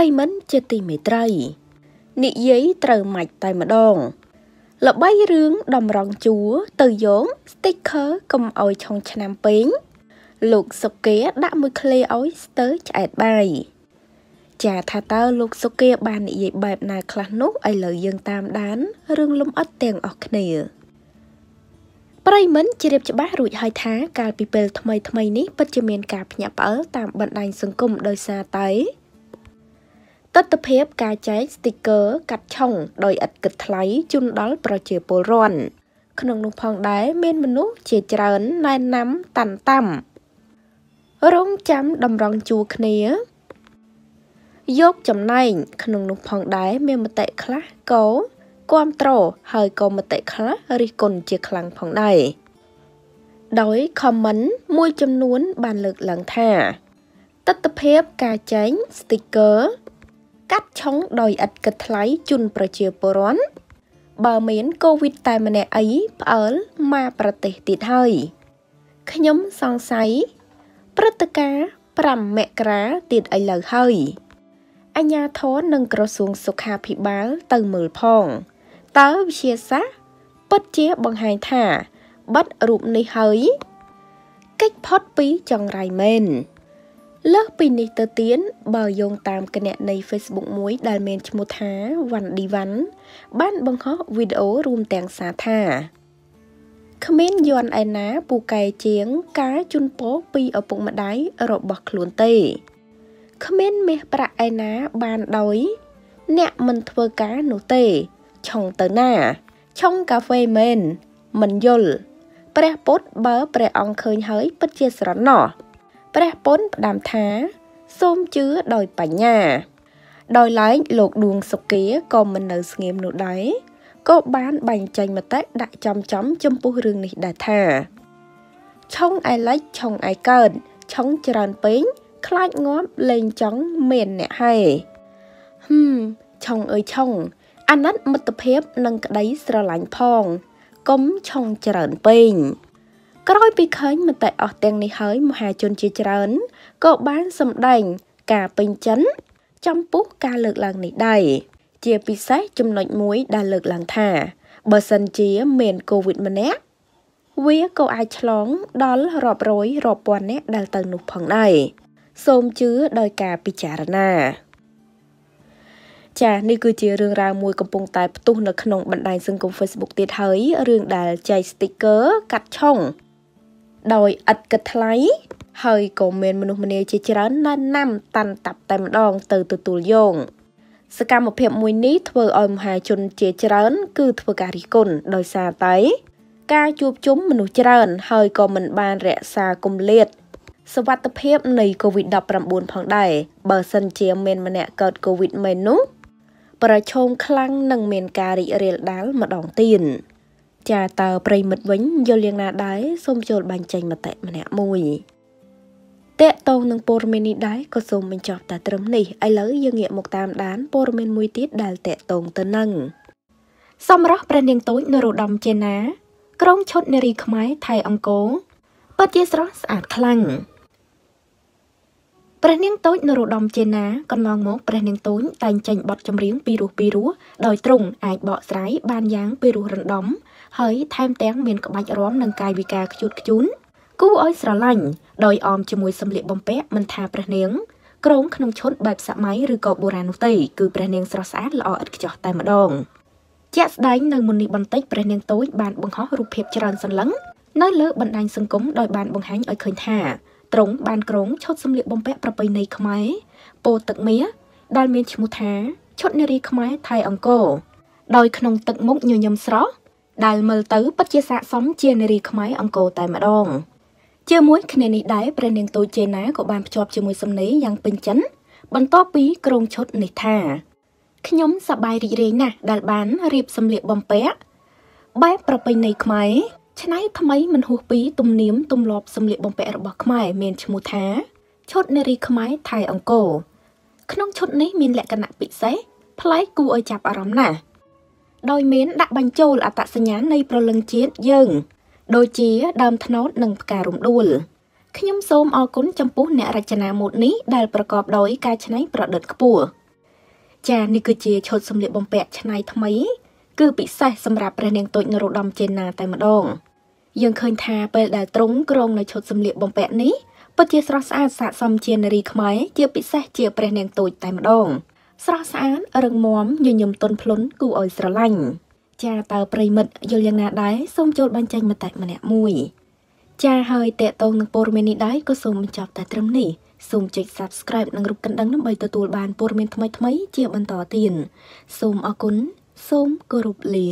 ប្រិមិនជាទីមេត្រីនិយាយត្រូវម៉ាច់តែម្ដងល្បីរឿងតម្រង់ជួរទៅយង sticker កុំអោយឆុងឆ្នាំពេងលោកសុគាដាក់មួយឃ្លេអោយស្ទើឆ្អែតបាយចាថាតើលោកសុគាបាននិយាយបែបណាខ្លះនោះឥឡូវយើងតាមដានរឿងលំអិតទាំងអស់គ្នាប្រិមិនជ្រាបច្បាស់រួចហើយថាកាលពីពេលថ្មីថ្មីនេះពិតជាមានការភ្ញាក់ផ្អើលតាមបណ្ដាញសង្គមដោយសារតែទស្សនភាពការចែកស្ទីគ័រកាត់ឆុងដោយឥតគិតថ្លៃជូនដល់ប្រជាពលរដ្ឋក្នុងនោះផងដែរមានមនុស្សជាច្រើនណែនាំតាន់តាំរងចាំតម្រង់ជួរគ្នា យកចំណែងក្នុងនោះផងដែរមានមតិខ្លះក៏គាំទ្រហើយក៏មតិខ្លះរិះគន់ជាខ្លាំងផងដែរដោយ comment មួយចំនួនបានលើកឡើងថាទស្សនភាពការចែង sticker កាត់ឆុងដោយឥតគិតថ្លៃជូនប្រជាពលរដ្ឋបើមានកូវីដតែម្នាក់អីផ្អើលមកប្រទេសទៀតហើយខ្ញុំសង្ស័យព្រឹត្តិការណ៍5មករាទៀតឥឡូវហើយ អញ្ញាធរនិងក្រសួងសុខាភិបាលទៅមើលផងតើវិជាសាស្ត្រពិតជាបង្ហាញថាបាត់រូបនេះហើយកិច្ចផុតពីចង្រៃមែនលើសពីនេះទៅទៀតបើយោងតាមគណនី Facebook មួយដែលមានឈ្មោះថា Wan Diwan បានបង្ហោះវីដេអូរួមទាំងសារថាគ្មានយន់ឯណាពូកែជាង ការជន់ពោពីឪពុកម្ដាយរបស់ខ្លួនទេគ្មានមាសប្រាក់ឯណាបានដោយ អ្នកមិនធ្វើការនោះទេឆុងទៅណាឆុងកាហ្វេមែនមិនយល់ព្រះពុទ្ធបើព្រះអង្គឃើញហើយពិតជាស្រណោះព្រះពុនផ្ដាំថា សូមជឿដោយបញ្ញា ដោយឡែកលោកឌួងសុគាក៏មិននៅស្ងៀមនោះដែរក៏បានបែងចែងមតិដាក់ចំចំចំពោះរឿងនេះដែរថាឆុងឯលិចឆុងឯកើតឆុងច្រើនពេញខ្លាចងាប់លែងចង់មានអ្នកហើយហឹមឆុងអើយឆុង អាណិតមិត្តភាពនិងក្តីស្រឡាញ់ផង កុំឆុងច្រើនពេញក្រោយពីឃើញមតិអស់ទាំងនេះហើយមហាជនជាច្រើនក៏បានសម្ដែងការពេញចិនចំពោះការលើកឡើងនេះដែរជាពិសេសចំណុចមួយដែលលើកឡើងថា បើសិនជាមានកូវីដម្នាក់វាក៏អាចឆ្លង ដល់រាប់រយរាប់ពាន់អ្នកដែលទៅនោះផងដែរសូមជឿដោយការពិចារណា ចានេះគឺជារឿងរ៉ាវមួយកំពុងតែផ្ទុះនៅក្នុងបណ្ដាញសង្គម Facebook ទៀតហើយរឿងដែលចែក sticker កាត់ឆុងដោយឥតគិតថ្លៃ ហើយក៏មាន មនុស្សម្នាជាច្រើនណែនាំ តាន់តាប់ តែម្ដងទៅទទួលយកសកម្មភាពមួយនេះធ្វើឲ្យមហាជនជាច្រើនគឺធ្វើការរិះគន់ដោយសារតែការជួបជុំមនុស្សច្រើនហើយក៏មិនបានរក្សាគម្លាតសវត្ថភាពនៃ COVID-19 ផងដែរបើសិនជាមានម្នាក់កើត COVID មែននោះប្រឈមខ្លាំងនឹងមានការរីករាលដាលម្ដងទៀតចាតើប្រិមិត្តវិញយល់យ៉ាងណាដែរសូមចូលបញ្ចេញមតិម្នាក់មួយតកតងនឹងព័ត៌មាននេះដែរក៏សូមបញ្ចប់តែត្រឹមនេះឥឡូវយើងងាកមកតាមដានព័ត៌មានមួយទៀតដែលតកតងទៅនឹងសម្រាប់ព្រះនាងតូចនរោត្តមចេណាក្រុងឈុតនារីខ្មែរថៃអង្គរពិតជាស្រស់ស្អាតខ្លាំងព្រះនាងតូចនរោត្តមចេណាកន្លងមកព្រះនាងតូចតែងចេញបទចម្រៀងពីរោះពីរោះដោយទ្រង់អាចបកស្រាយបានយ៉ាងពីរោះរណ្ដំហើយថែមទាំងមានក្បាច់រាំនិងកាយវិការខ្ជូតខ្ជូនគូឲ្យស្រឡាញ់ដោយអមជាមួយសម្លៀកបំពាក់មិនថាព្រះនាងក្រងក្នុងឈុតបែបសម័យឬក៏បុរាណនោះទេគឺព្រះនាងស្រស់ស្អាតល្អឥតខ្ចោះតែម្ដងជាក់ស្ដែងនៅមុននេះបន្តិចព្រះនាងតូចបានបង្ហោះរូបភាពច្រើនសន្លឹងនៅលើបណ្ដាញ សង្គមដោយបានបង្ហាញឲ្យឃើញថាត្រង់បានក្រងឈុតសម្លៀកបំពាក់ប្រពៃណីខ្មែរពោទឹកមាសដែលមានឈ្មោះថាឈុតនារីខ្មែរថៃអង្គរដោយក្នុងទឹកមុខញញឹមស្រស់ដែលមើលទៅពិតជាស័ក្តិសមជានារីខ្មែរអង្គរតែម្ដងជាមួយគ្នានេះដែរព្រះនាងតូចចេណាក៏បានភ្ជាប់ជាមួយសំណេរយ៉ាងពេញចិនបន្ទាប់ពីក្រុងឈុតនេះថាខ្ញុំសប្បាយរីករាយណាស់ដែលបានរៀបសម្លៀកបំពាក់បែបប្រពៃណីខ្មែរឆ្នៃថ្មីមិនហួសពីទំនៀមទម្លាប់សម្លៀកបំពាក់របស់ខ្មែរមានឈ្មោះថាឈុតនារីខ្មែរថៃអង្គរក្នុងឈុតនេះមានលក្ខណៈពិសេសប្លែកគួរឲ្យចាប់អារម្មណ៍ណាស់ដោយមានដាក់បញ្ចូលអត្តសញ្ញាណនៃប្រលឹងជាតិយើង ដូចជាដើមថ្នោតនិងផ្ការំដួលខ្ញុំសូមអរគុណចំពោះអ្នករចនាម៉ូដនេះដែលប្រកបដោយការច្នៃប្រឌិតខ្ពស់ចានេះគឺជាឈុតសម្លៀកបំពាក់ច្នៃថ្មីគឺពិសេសសម្រាប់ព្រះនាងតូចនរោត្តមចេណាតែម្ដងយើងឃើញថាពេលដែលទ្រង់ក្រងនៅឈុតសម្លៀកបំពាក់នេះពិតជាស្រស់ស្អាតស័ក្តិសមជានារីខ្មែរជាពិសេសជា ព្រះនាងតូចតែម្ដងស្រស់ស្អាតរឹងមាំញញឹមទន់ភ្លន់គួរឲ្យស្រឡាញ់ចាតើប្រិមិត្តយល់យ៉ាងណាដែរសូមចូលបញ្ចេញមតិម្នាក់មួយចាហើយតេតងនឹងព័ត៌មាននេះដែរក៏សូមបញ្ចប់តែត្រឹមនេះសូមចុច Subscribe និងរូបកណ្ដឹងដើម្បីទទួលបានព័ត៌មានថ្មីៗជាបន្តទៀតសូមអរគុណសូមគោរពលា